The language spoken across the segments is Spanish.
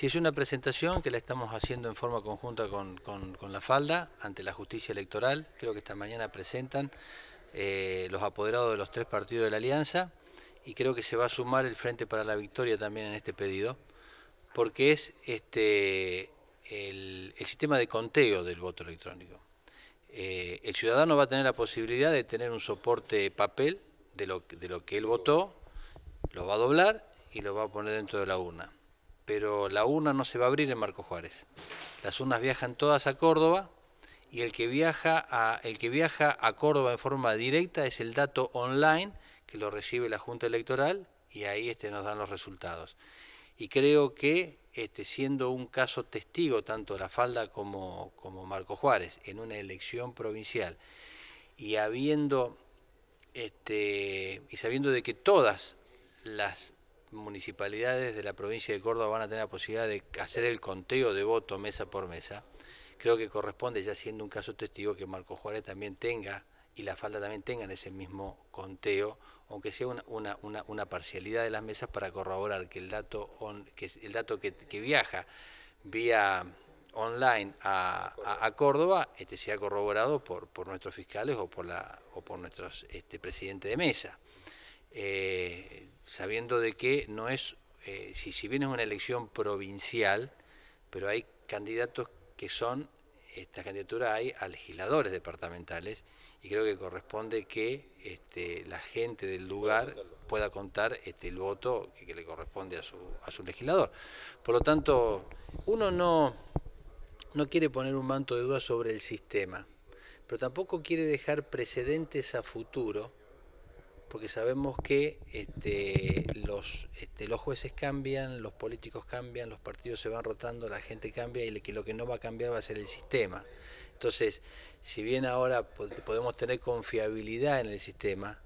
Si es una presentación que la estamos haciendo en forma conjunta con, la falda ante la justicia electoral, creo que esta mañana presentan eh, los apoderados de los tres partidos de la alianza y creo que se va a sumar el Frente para la Victoria también en este pedido, porque es este el, sistema de conteo del voto electrónico. Eh, el ciudadano va a tener la posibilidad de tener un soporte papel de lo, de lo que él votó, lo va a doblar y lo va a poner dentro de la urna pero la urna no se va a abrir en Marco Juárez. Las urnas viajan todas a Córdoba y el que viaja a, el que viaja a Córdoba en forma directa es el dato online que lo recibe la Junta Electoral y ahí este, nos dan los resultados. Y creo que este, siendo un caso testigo tanto La Falda como, como Marco Juárez en una elección provincial y habiendo este, y sabiendo de que todas las municipalidades de la provincia de Córdoba van a tener la posibilidad de hacer el conteo de voto mesa por mesa, creo que corresponde, ya siendo un caso testigo, que Marco Juárez también tenga y la falda también tengan ese mismo conteo, aunque sea una, una, parcialidad de las mesas para corroborar que el dato, on, que, el dato que, que viaja vía online a, Córdoba este, sea corroborado por, por nuestros fiscales o por, la, o por nuestros este, presidente de mesa. Eh, sabiendo de que no es, eh, si, si bien es una elección provincial, pero hay candidatos que son, esta candidatura hay a legisladores departamentales y creo que corresponde que este, la gente del lugar pueda contar este, el voto que, le corresponde a su, a su legislador. Por lo tanto, uno no, no quiere poner un manto de duda sobre el sistema, pero tampoco quiere dejar precedentes a futuro porque sabemos que este, los, este, los jueces cambian, los políticos cambian, los partidos se van rotando, la gente cambia y que lo que no va a cambiar va a ser el sistema. Entonces, si bien ahora podemos tener confiabilidad en el sistema,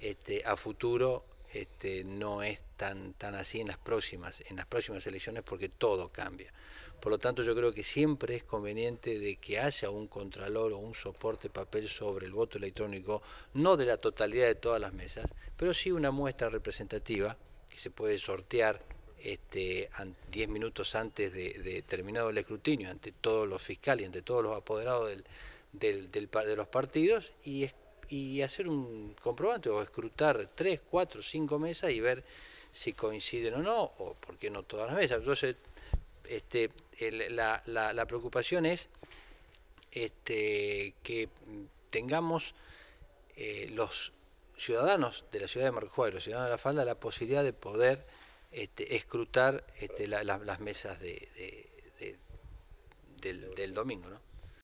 este, a futuro este, no es tan, tan así en las próximas, en las próximas elecciones porque todo cambia. Por lo tanto, yo creo que siempre es conveniente de que haya un contralor o un soporte papel sobre el voto electrónico, no de la totalidad de todas las mesas, pero sí una muestra representativa que se puede sortear 10 este, minutos antes de, de, terminado el escrutinio ante todos los fiscales y ante todos los apoderados del, del, de los partidos y es y hacer un comprobante o escrutar tres, cuatro, cinco mesas y ver si coinciden o no, o por qué no todas las mesas. Entonces, este, la, preocupación es este, que tengamos eh, los ciudadanos de la ciudad de Marcos Juárez, los ciudadanos de La Falda la posibilidad de poder este, escrutar este, las mesas del, del domingo. ¿no?